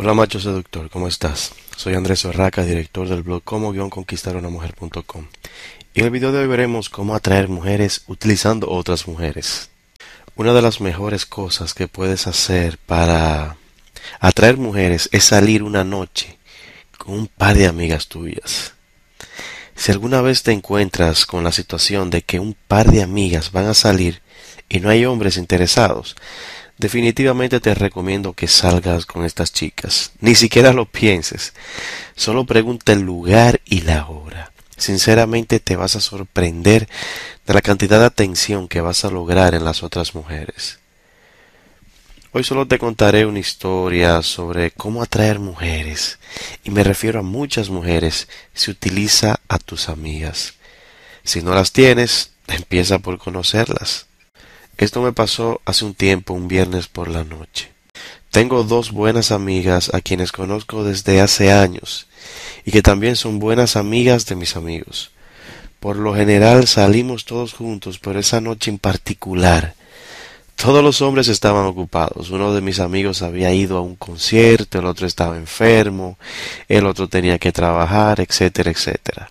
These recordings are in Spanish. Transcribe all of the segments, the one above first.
Hola macho seductor, ¿cómo estás? Soy Andrés Orraca, director del blog como conquistar una y en el video de hoy veremos cómo atraer mujeres utilizando otras mujeres. Una de las mejores cosas que puedes hacer para atraer mujeres es salir una noche con un par de amigas tuyas. Si alguna vez te encuentras con la situación de que un par de amigas van a salir y no hay hombres interesados, Definitivamente te recomiendo que salgas con estas chicas. Ni siquiera lo pienses. Solo pregunta el lugar y la hora. Sinceramente te vas a sorprender de la cantidad de atención que vas a lograr en las otras mujeres. Hoy solo te contaré una historia sobre cómo atraer mujeres, y me refiero a muchas mujeres, si utiliza a tus amigas. Si no las tienes, empieza por conocerlas. Esto me pasó hace un tiempo, un viernes por la noche. Tengo dos buenas amigas a quienes conozco desde hace años y que también son buenas amigas de mis amigos. Por lo general salimos todos juntos, pero esa noche en particular todos los hombres estaban ocupados. Uno de mis amigos había ido a un concierto, el otro estaba enfermo, el otro tenía que trabajar, etcétera, etcétera.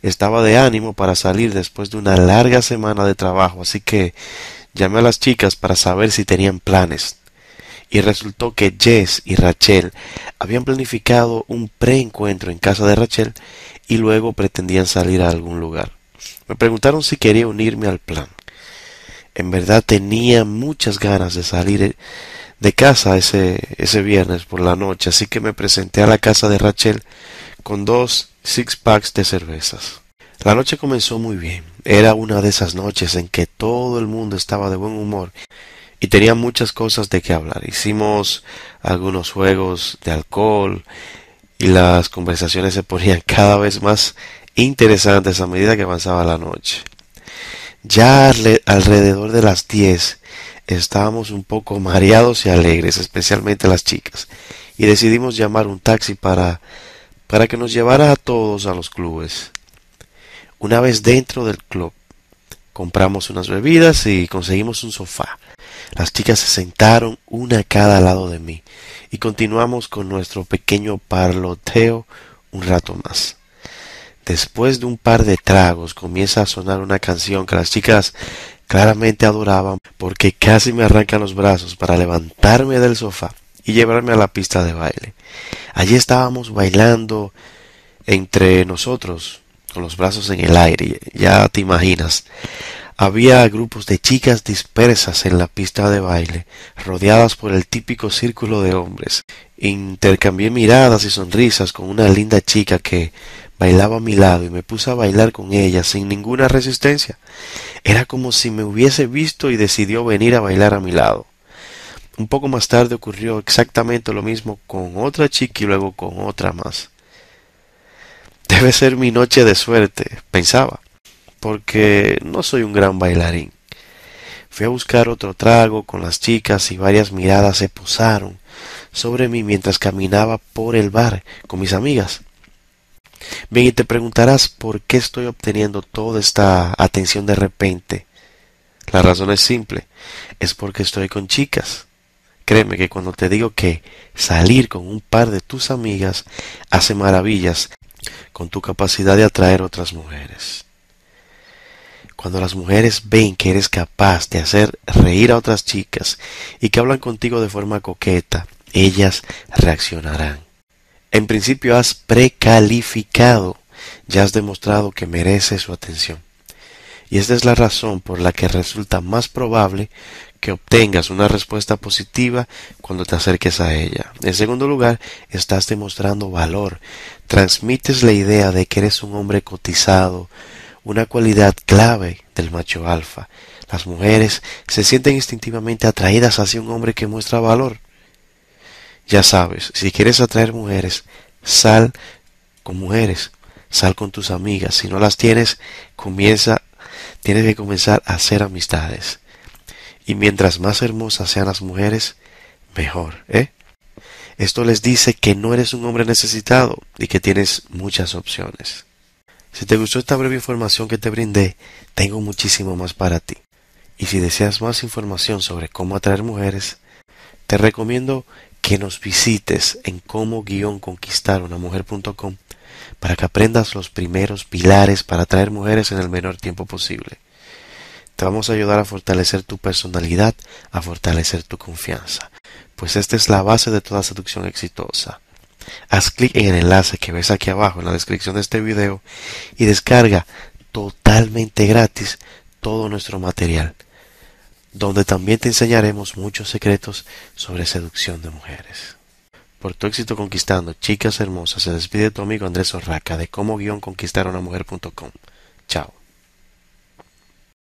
Estaba de ánimo para salir después de una larga semana de trabajo, así que Llamé a las chicas para saber si tenían planes. Y resultó que Jess y Rachel habían planificado un preencuentro en casa de Rachel y luego pretendían salir a algún lugar. Me preguntaron si quería unirme al plan. En verdad tenía muchas ganas de salir eh, de casa ese, ese viernes por la noche, así que me presenté a la casa de Rachel con dos six packs de cervezas. La noche comenzó muy bien. Era una de esas noches en que todo el mundo estaba de buen humor y tenía muchas cosas de qué hablar. Hicimos algunos juegos de alcohol y las conversaciones se ponían cada vez más interesantes a medida que avanzaba la noche. Ya alrededor de las 10 estábamos un poco mareados y alegres, especialmente las chicas, y decidimos llamar un taxi para, para que nos llevara a todos a los clubes. Una vez dentro del club, compramos unas bebidas y conseguimos un sofá. Las chicas se sentaron una a cada lado de mí y continuamos con nuestro pequeño parloteo un rato más. Después de un par de tragos comienza a sonar una canción que las chicas claramente adoraban porque casi me arrancan los brazos para levantarme del sofá y llevarme a la pista de baile. Allí estábamos bailando entre nosotros, con los brazos en el aire, ya te imaginas. Había grupos de chicas dispersas en la pista de baile, rodeadas por el típico círculo de hombres. Intercambié miradas y sonrisas con una linda chica que bailaba a mi lado y me puse a bailar con ella sin ninguna resistencia. Era como si me hubiese visto y decidió venir a bailar a mi lado. Un poco más tarde ocurrió exactamente lo mismo con otra chica y luego con otra más debe ser mi noche de suerte, pensaba, porque no soy un gran bailarín. Fui a buscar otro trago con las chicas y varias miradas se posaron sobre mí mientras caminaba por el bar con mis amigas. Bien, y te preguntarás por qué estoy obteniendo toda esta atención de repente. La razón es simple, es porque estoy con chicas. Créeme que cuando te digo que salir con un par de tus amigas hace maravillas, con tu capacidad de atraer otras mujeres. Cuando las mujeres ven que eres capaz de hacer reír a otras chicas y que hablan contigo de forma coqueta, ellas reaccionarán. En principio has precalificado, ya has demostrado que merece su atención. Y esta es la razón por la que resulta más probable que obtengas una respuesta positiva cuando te acerques a ella. En segundo lugar, estás demostrando valor. Transmites la idea de que eres un hombre cotizado, una cualidad clave del macho alfa. Las mujeres se sienten instintivamente atraídas hacia un hombre que muestra valor. Ya sabes, si quieres atraer mujeres, sal con mujeres, sal con tus amigas. Si no las tienes, comienza, tienes que comenzar a hacer amistades y mientras más hermosas sean las mujeres, mejor, ¿eh? Esto les dice que no eres un hombre necesitado y que tienes muchas opciones. Si te gustó esta breve información que te brindé, tengo muchísimo más para ti. Y si deseas más información sobre cómo atraer mujeres, te recomiendo que nos visites en cómo-conquistarunamujer.com para que aprendas los primeros pilares para atraer mujeres en el menor tiempo posible. Te vamos a ayudar a fortalecer tu personalidad, a fortalecer tu confianza, pues esta es la base de toda seducción exitosa. Haz clic en el enlace que ves aquí abajo en la descripción de este video y descarga totalmente gratis todo nuestro material, donde también te enseñaremos muchos secretos sobre seducción de mujeres. Por tu éxito conquistando chicas hermosas, se despide tu amigo Andrés Orraca de cómo guión Chao.